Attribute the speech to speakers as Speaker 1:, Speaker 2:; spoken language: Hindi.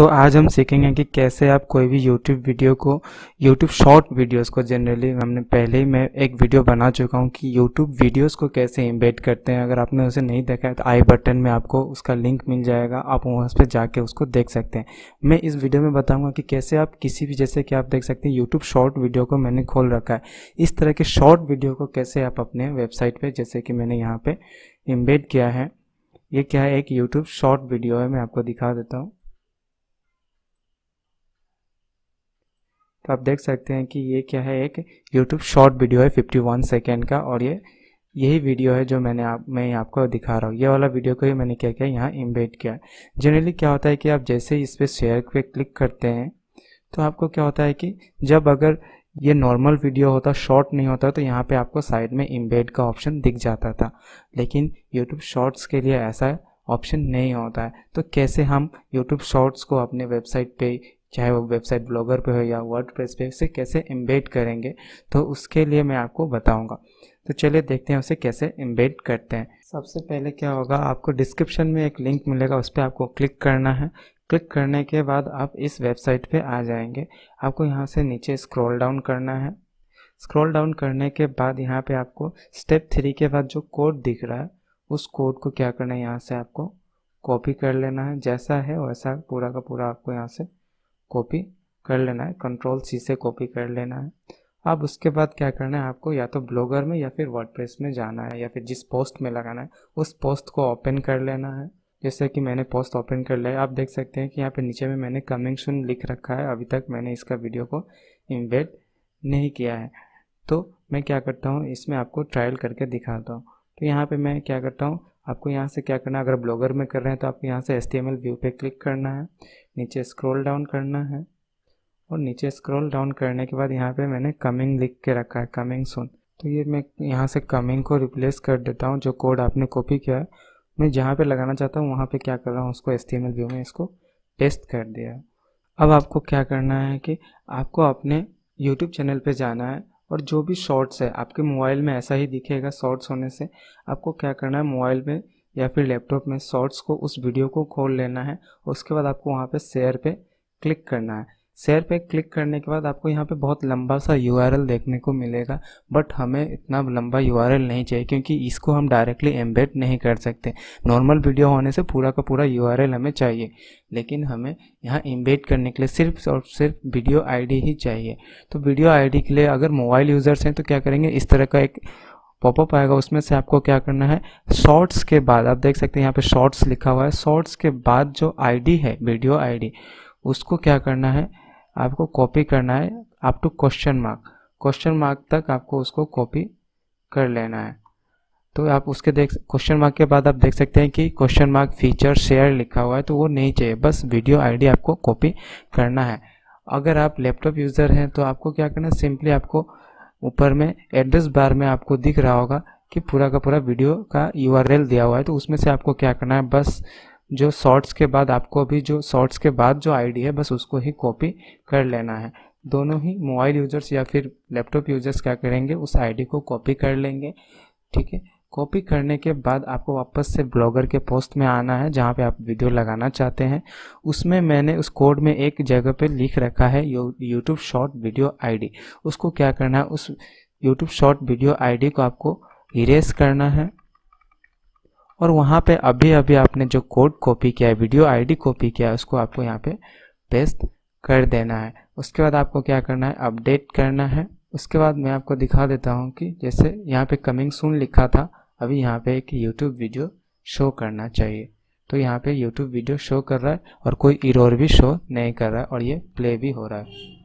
Speaker 1: तो आज हम सीखेंगे कि कैसे आप कोई भी YouTube वीडियो को YouTube शॉर्ट वीडियोस को जनरली हमने पहले ही मैं एक वीडियो बना चुका हूँ कि YouTube वीडियोस को कैसे इम्बेड करते हैं अगर आपने उसे नहीं देखा है तो आई बटन में आपको उसका लिंक मिल जाएगा आप वहाँ पर जाके उसको देख सकते हैं मैं इस वीडियो में बताऊँगा कि कैसे आप किसी भी जैसे कि आप देख सकते हैं यूट्यूब शॉर्ट वीडियो को मैंने खोल रखा है इस तरह के शॉर्ट वीडियो को कैसे आप अपने वेबसाइट पर जैसे कि मैंने यहाँ पर इम्बेड किया है ये क्या है एक यूट्यूब शॉर्ट वीडियो है मैं आपको दिखा देता हूँ तो आप देख सकते हैं कि ये क्या है एक यूट्यूब शॉर्ट वीडियो है 51 सेकेंड का और ये यही वीडियो है जो मैंने आप मैं आपको दिखा रहा हूँ ये वाला वीडियो को ही मैंने क्या किया यहाँ इम्बेड किया जनरली क्या होता है कि आप जैसे ही इस पर शेयर पे क्लिक करते हैं तो आपको क्या होता है कि जब अगर ये नॉर्मल वीडियो होता शॉर्ट नहीं होता तो यहाँ पे आपको साइड में इम्बेड का ऑप्शन दिख जाता था लेकिन यूट्यूब शॉर्ट्स के लिए ऐसा ऑप्शन नहीं होता है तो कैसे हम यूट्यूब शॉर्ट्स को अपने वेबसाइट पे चाहे वो वेबसाइट ब्लॉगर पे हो या वर्ड पे उसे कैसे इम्बेड करेंगे तो उसके लिए मैं आपको बताऊँगा तो चलिए देखते हैं उसे कैसे इम्बेड करते हैं सबसे पहले क्या होगा आपको डिस्क्रिप्शन में एक लिंक मिलेगा उस पर आपको क्लिक करना है क्लिक करने के बाद आप इस वेबसाइट पे आ जाएंगे आपको यहाँ से नीचे स्क्रॉल डाउन करना है स्क्रॉल डाउन करने के बाद यहाँ पे आपको स्टेप थ्री के बाद जो कोड दिख रहा है उस कोड को क्या करना है यहाँ से आपको कॉपी कर लेना है जैसा है वैसा पूरा का पूरा आपको यहाँ से कॉपी कर लेना है कंट्रोल सी से कॉपी कर लेना है अब उसके बाद क्या करना है आपको या तो ब्लॉगर में या फिर वर्ड में जाना है या फिर जिस पोस्ट में लगाना है उस पोस्ट को ओपन कर लेना है जैसे कि मैंने पोस्ट ओपन कर लिया आप देख सकते हैं कि यहाँ पे नीचे में मैंने कमिंग सुन लिख रखा है अभी तक मैंने इसका वीडियो को इन्वेट नहीं किया है तो मैं क्या करता हूँ इसमें आपको ट्रायल करके दिखाता हूँ तो यहाँ पे मैं क्या करता हूँ आपको यहाँ से क्या करना है अगर ब्लॉगर में कर रहे हैं तो आपको यहाँ से एस टी व्यू पे क्लिक करना है नीचे स्क्रॉल डाउन करना है और नीचे स्क्रॉल डाउन करने के बाद यहाँ पे मैंने कमिंग लिख के रखा है कमिंग सुन तो ये मैं यहाँ से कमिंग को रिप्लेस कर देता हूँ जो कोड आपने कॉपी किया है मैं जहाँ पे लगाना चाहता हूँ वहाँ पे क्या कर रहा हूँ उसको एस व्यू में इसको पेस्ट कर दिया अब आपको क्या करना है कि आपको अपने यूट्यूब चैनल पे जाना है और जो भी शॉर्ट्स है आपके मोबाइल में ऐसा ही दिखेगा शॉर्ट्स होने से आपको क्या करना है मोबाइल में या फिर लैपटॉप में शॉर्ट्स को उस वीडियो को खोल लेना है उसके बाद आपको वहाँ पे शेयर पे क्लिक करना है शेयर पे क्लिक करने के बाद आपको यहाँ पे बहुत लंबा सा यू देखने को मिलेगा बट हमें इतना लंबा यू नहीं चाहिए क्योंकि इसको हम डायरेक्टली एम्बेड नहीं कर सकते नॉर्मल वीडियो होने से पूरा का पूरा यू हमें चाहिए लेकिन हमें यहाँ एम्बेड करने के लिए सिर्फ और सिर्फ वीडियो आई ही चाहिए तो वीडियो आई के लिए अगर मोबाइल यूज़र्स हैं तो क्या करेंगे इस तरह का एक पॉपअप आएगा उसमें से आपको क्या करना है शॉर्ट्स के बाद आप देख सकते हैं यहाँ पे शॉर्ट्स लिखा हुआ है शॉर्ट्स के बाद जो आईडी है वीडियो आईडी उसको क्या करना है आपको कॉपी करना है up to question mark question mark तक आपको उसको कॉपी कर लेना है तो आप उसके देख क्वेश्चन मार्क के बाद आप देख सकते हैं कि क्वेश्चन मार्क फीचर शेयर लिखा हुआ है तो वो नहीं चाहिए बस वीडियो आईडी आपको कॉपी करना है अगर आप लैपटॉप यूज़र हैं तो आपको क्या करना है सिंपली आपको ऊपर में एड्रेस बार में आपको दिख रहा होगा कि पूरा का पूरा वीडियो का यू दिया हुआ है तो उसमें से आपको क्या करना है बस जो शॉर्ट्स के बाद आपको अभी जो शॉर्ट्स के बाद जो आईडी है बस उसको ही कॉपी कर लेना है दोनों ही मोबाइल यूजर्स या फिर लैपटॉप यूजर्स क्या करेंगे उस आईडी को कॉपी कर लेंगे ठीक है कॉपी करने के बाद आपको वापस से ब्लॉगर के पोस्ट में आना है जहाँ पे आप वीडियो लगाना चाहते हैं उसमें मैंने उस कोड में एक जगह पे लिख रखा है यूट्यूब शॉर्ट वीडियो आईडी उसको क्या करना है उस यूट्यूब शॉर्ट वीडियो आईडी को आपको इरेज करना है और वहाँ पे अभी अभी आपने जो कोड कॉपी किया है वीडियो आईडी कॉपी किया है उसको आपको यहाँ पे पेस्ट कर देना है उसके बाद आपको क्या करना है अपडेट करना है उसके बाद मैं आपको दिखा देता हूँ कि जैसे यहाँ पे कमिंग सून लिखा था अभी यहाँ पे एक यूट्यूब वीडियो शो करना चाहिए तो यहाँ पे यूट्यूब वीडियो शो कर रहा है और कोई इरोर भी शो नहीं कर रहा है और ये प्ले भी हो रहा है